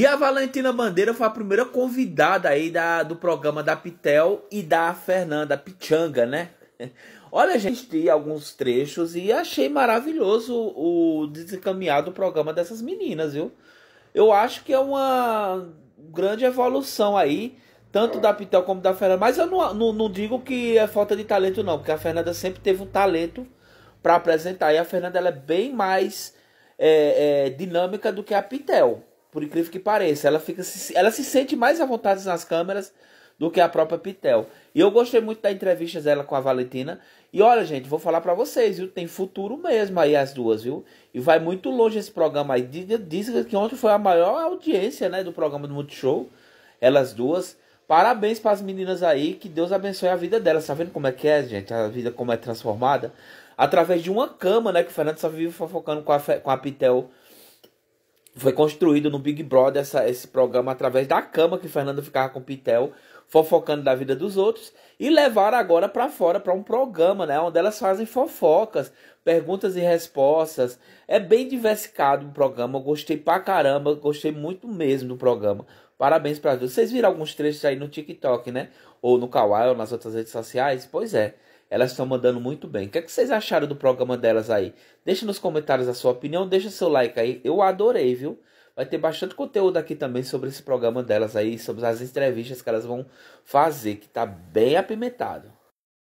E a Valentina Bandeira foi a primeira convidada aí da, do programa da Pitel e da Fernanda Pichanga, né? Olha, gente, alguns trechos e achei maravilhoso o, o desencaminhar do programa dessas meninas, viu? Eu acho que é uma grande evolução aí, tanto da Pitel como da Fernanda. Mas eu não, não, não digo que é falta de talento, não, porque a Fernanda sempre teve um talento para apresentar. E a Fernanda ela é bem mais é, é, dinâmica do que a Pitel por incrível que pareça. Ela, fica, ela se sente mais à vontade nas câmeras do que a própria Pitel. E eu gostei muito da entrevista dela com a Valentina. E olha, gente, vou falar para vocês, viu? Tem futuro mesmo aí as duas, viu? E vai muito longe esse programa aí. Dizem que ontem foi a maior audiência, né, do programa do Multishow. Elas duas. Parabéns para as meninas aí, que Deus abençoe a vida delas. Tá vendo como é que é, gente? A vida como é transformada através de uma cama, né, que o Fernando só vive fofocando com a, com a Pitel foi construído no Big Brother essa, esse programa através da cama que Fernando ficava com o Pitel, fofocando da vida dos outros, e levaram agora para fora para um programa, né, onde elas fazem fofocas, perguntas e respostas. É bem diversificado o programa, eu gostei pra caramba, gostei muito mesmo do programa. Parabéns para vocês. Vocês viram alguns trechos aí no TikTok, né? Ou no Kawaii, ou nas outras redes sociais? Pois é. Elas estão mandando muito bem. O que, é que vocês acharam do programa delas aí? Deixa nos comentários a sua opinião, deixa seu like aí. Eu adorei, viu? Vai ter bastante conteúdo aqui também sobre esse programa delas aí, sobre as entrevistas que elas vão fazer, que tá bem apimentado.